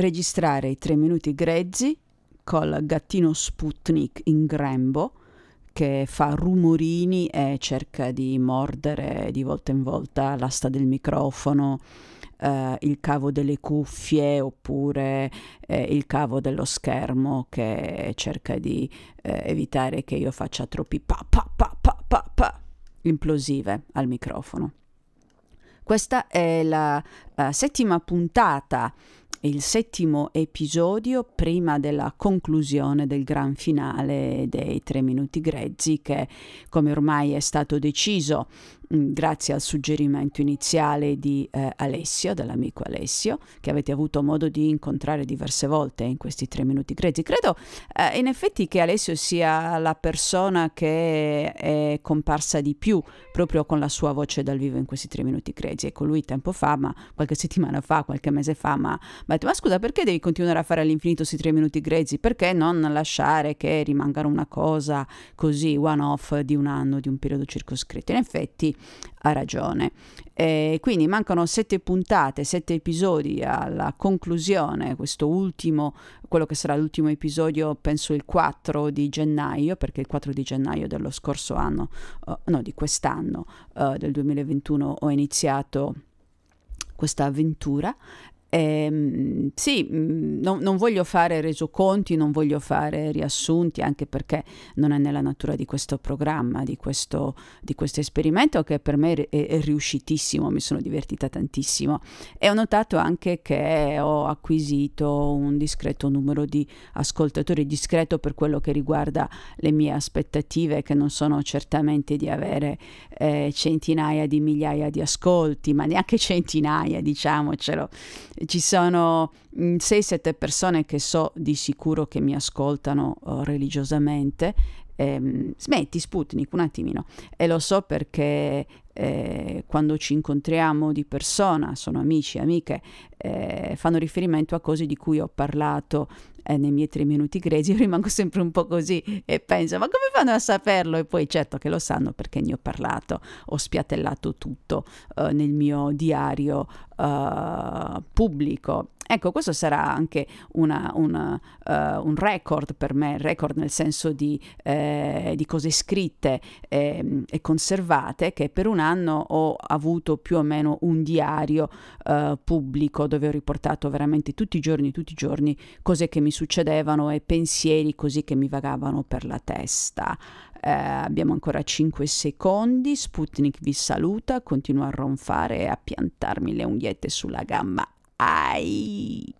registrare i tre minuti grezzi col gattino Sputnik in grembo che fa rumorini e cerca di mordere di volta in volta l'asta del microfono, eh, il cavo delle cuffie oppure eh, il cavo dello schermo che cerca di eh, evitare che io faccia troppi pa pa pa pa pa pa implosive al microfono. Questa è la, la eh, settima puntata il settimo episodio prima della conclusione del gran finale dei tre minuti grezzi che come ormai è stato deciso Mm, grazie al suggerimento iniziale di eh, Alessio, dell'amico Alessio, che avete avuto modo di incontrare diverse volte in questi tre minuti grezzi. Credo eh, in effetti che Alessio sia la persona che è comparsa di più proprio con la sua voce dal vivo in questi tre minuti grezzi. Ecco, lui tempo fa, ma qualche settimana fa, qualche mese fa, ma, ma, ma scusa, perché devi continuare a fare all'infinito questi tre minuti grezzi? Perché non lasciare che rimangano una cosa così one off di un anno, di un periodo circoscritto? In effetti ha ragione. E quindi mancano sette puntate, sette episodi alla conclusione, questo ultimo, quello che sarà l'ultimo episodio, penso il 4 di gennaio, perché il 4 di gennaio dello scorso anno, uh, no di quest'anno, uh, del 2021, ho iniziato questa avventura eh, sì, mm, no, non voglio fare resoconti, non voglio fare riassunti, anche perché non è nella natura di questo programma, di questo, di questo esperimento che per me è, è, riuscitissimo, mi sono divertita tantissimo e ho notato anche che ho acquisito un discreto numero di ascoltatori, discreto per quello che riguarda le mie aspettative, che non sono certamente di avere eh, centinaia di migliaia di ascolti, ma neanche centinaia, diciamocelo ci sono 6-7 mm, persone che so di sicuro che mi ascoltano uh, religiosamente. Ehm, smetti Sputnik un attimino e lo so perché eh, quando ci incontriamo di persona sono amici amiche eh, fanno riferimento a cose di cui ho parlato eh, nei miei tre minuti greci rimango sempre un po' così e penso ma come fanno a saperlo? E poi certo che lo sanno perché ne ho parlato, ho spiatellato tutto eh, nel mio diario eh, pubblico Ecco, questo sarà anche una, una, uh, eh, un record per me, record nel senso di, eh, di cose scritte eh, e conservate, che per un anno ho avuto più o meno un diario eh, pubblico dove ho riportato veramente tutti i giorni, tutti i giorni, cose che mi succedevano e pensieri così che mi vagavano per la testa. Eh, abbiamo ancora 5 secondi. Sputnik vi saluta, continuo a ronfare e a piantarmi le unghiette sulla gamba. Bye.